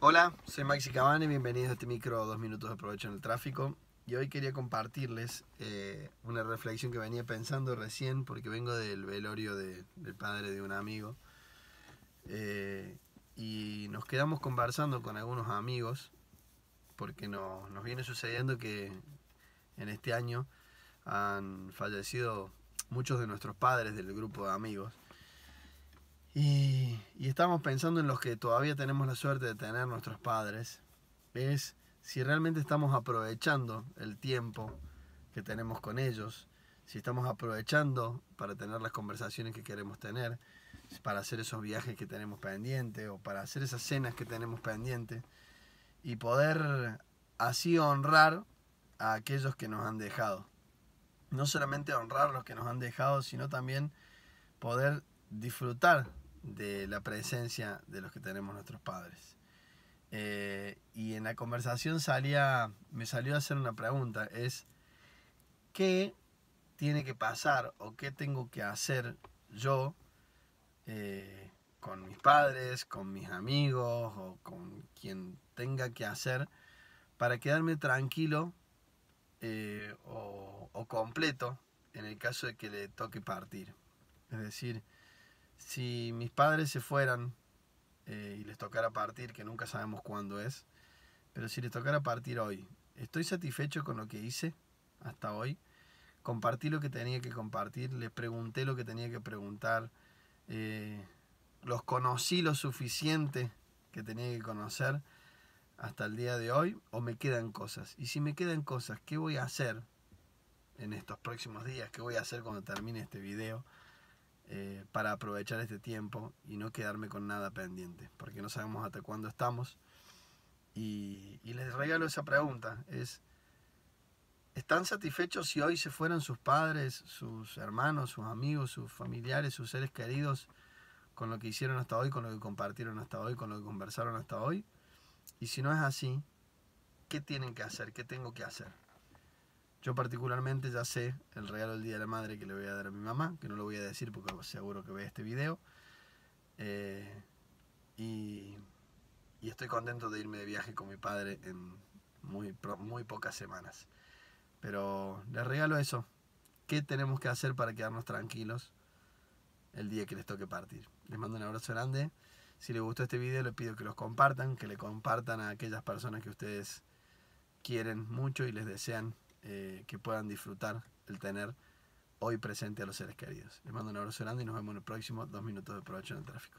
Hola, soy Maxi Cabane, bienvenidos a este micro Dos Minutos de Aprovecho en el Tráfico. Y hoy quería compartirles eh, una reflexión que venía pensando recién, porque vengo del velorio del padre de un amigo. Eh, y nos quedamos conversando con algunos amigos, porque nos viene sucediendo que en este año han fallecido muchos de nuestros padres del grupo de amigos. Y y estamos pensando en los que todavía tenemos la suerte de tener nuestros padres, es si realmente estamos aprovechando el tiempo que tenemos con ellos, si estamos aprovechando para tener las conversaciones que queremos tener, para hacer esos viajes que tenemos pendientes o para hacer esas cenas que tenemos pendientes y poder así honrar a aquellos que nos han dejado. No solamente honrar los que nos han dejado, sino también poder disfrutar de la presencia de los que tenemos nuestros padres. Eh, y en la conversación salía, me salió a hacer una pregunta, es, ¿qué tiene que pasar o qué tengo que hacer yo eh, con mis padres, con mis amigos o con quien tenga que hacer para quedarme tranquilo eh, o, o completo en el caso de que le toque partir? Es decir, si mis padres se fueran eh, y les tocara partir, que nunca sabemos cuándo es, pero si les tocara partir hoy, estoy satisfecho con lo que hice hasta hoy, compartí lo que tenía que compartir, les pregunté lo que tenía que preguntar, eh, los conocí lo suficiente que tenía que conocer hasta el día de hoy, o me quedan cosas. Y si me quedan cosas, ¿qué voy a hacer en estos próximos días? ¿Qué voy a hacer cuando termine este video? Eh, para aprovechar este tiempo y no quedarme con nada pendiente, porque no sabemos hasta cuándo estamos. Y, les regalo esa pregunta, es, ¿están satisfechos si hoy se fueron sus padres, sus hermanos, sus amigos, sus familiares, sus seres queridos con lo que hicieron hasta hoy, con lo que compartieron hasta hoy, con lo que conversaron hasta hoy? Y si no es así, ¿qué tienen que hacer? ¿Qué tengo que hacer? Yo particularmente ya sé el regalo del Día de la Madre que le voy a dar a mi mamá, que no lo voy a decir porque seguro que ve este video. Eh, y, estoy contento de irme de viaje con mi padre en muy, muy pocas semanas. Pero les regalo eso. ¿Qué tenemos que hacer para quedarnos tranquilos el día que les toque partir? Les mando un abrazo grande. Si les gustó este video, les pido que los compartan, que le compartan a aquellas personas que ustedes quieren mucho y les desean eh, que puedan disfrutar el tener hoy presente a los seres queridos. Les mando un abrazo grande y nos vemos en el próximo Dos Minutos de Provecho en el Tráfico.